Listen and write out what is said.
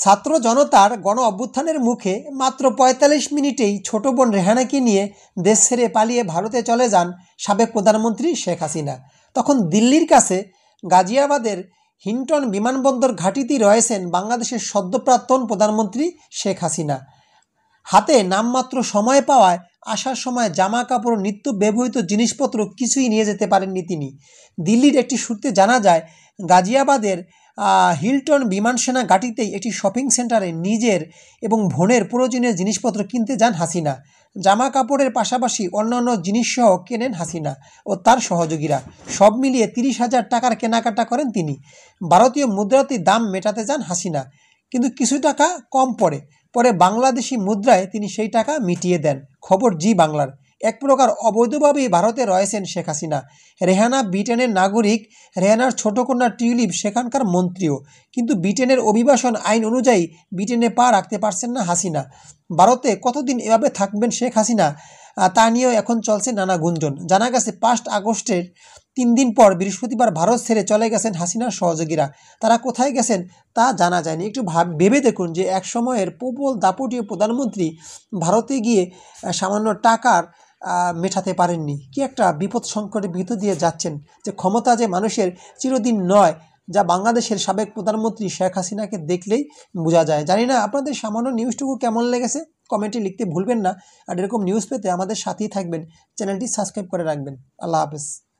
ছাত্র জনতার গণ অভ্যুত্থানের মুখে মাত্র ৪৫ মিনিটেই ছোট বোন রেহানাকে নিয়ে দেশ ছেড়ে পালিয়ে ভারতে চলে যান সাবেক প্রধানমন্ত্রী শেখ হাসিনা তখন দিল্লির কাছে গাজিয়াবাদের হিন্টন বিমানবন্দর ঘাটিতেই রয়েছেন বাংলাদেশের সদ্যপ্রাক্তন প্রধানমন্ত্রী শেখ হাসিনা হাতে নামমাত্র সময় পাওয়ায় আসার সময় জামা কাপড় নিত্য ব্যবহৃত জিনিসপত্র কিছুই নিয়ে যেতে পারেননি তিনি দিল্লির একটি সূত্রে জানা যায় গাজিয়াবাদের হিলটন বিমান সেনা ঘাটিতেই একটি শপিং সেন্টারে নিজের এবং ভোনের প্রয়োজনীয় জিনিসপত্র কিনতে যান হাসিনা জামা কাপড়ের পাশাপাশি অন্যান্য জিনিসসহ কেনেন হাসিনা ও তার সহযোগীরা সব মিলিয়ে তিরিশ হাজার টাকার কেনাকাটা করেন তিনি ভারতীয় মুদ্রাতে দাম মেটাতে যান হাসিনা কিন্তু কিছু টাকা কম পড়ে পরে বাংলাদেশি মুদ্রায় তিনি সেই টাকা মিটিয়ে দেন খবর জি বাংলার এক প্রকার অবৈধভাবেই ভারতে রয়েছেন শেখ হাসিনা রেহানা ব্রিটেনের নাগরিক রেহানার ছোট কন্যা টিউলিপ সেখানকার মন্ত্রীও কিন্তু ব্রিটেনের অভিবাসন আইন অনুযায়ী ব্রিটেনে পা রাখতে পারছেন না হাসিনা ভারতে কতদিন এভাবে থাকবেন শেখ হাসিনা তা নিয়েও এখন চলছে নানা গুঞ্জন জানা গেছে পাঁচ আগস্টের তিন দিন পর বৃহস্পতিবার ভারত ছেড়ে চলে গেছেন হাসিনার সহযোগীরা তারা কোথায় গেছেন তা জানা যায়নি একটু ভাব ভেবে দেখুন যে এক সময়ের প্রবল দাপটীয় প্রধানমন্ত্রী ভারতে গিয়ে সামান্য টাকার মেটাতে পারেননি কি একটা বিপদ সংকটের ভিতর দিয়ে যাচ্ছেন যে ক্ষমতা যে মানুষের চিরদিন নয় যা বাংলাদেশের সাবেক প্রধানমন্ত্রী শেখ হাসিনাকে দেখলেই বোঝা যায় জানি না আপনাদের সামান্য নিউজটুকু কেমন লেগেছে কমেন্টে লিখতে ভুলবেন না আর এরকম নিউজ পেতে আমাদের সাথেই থাকবেন চ্যানেলটি সাবস্ক্রাইব করে রাখবেন আল্লাহ হাফেজ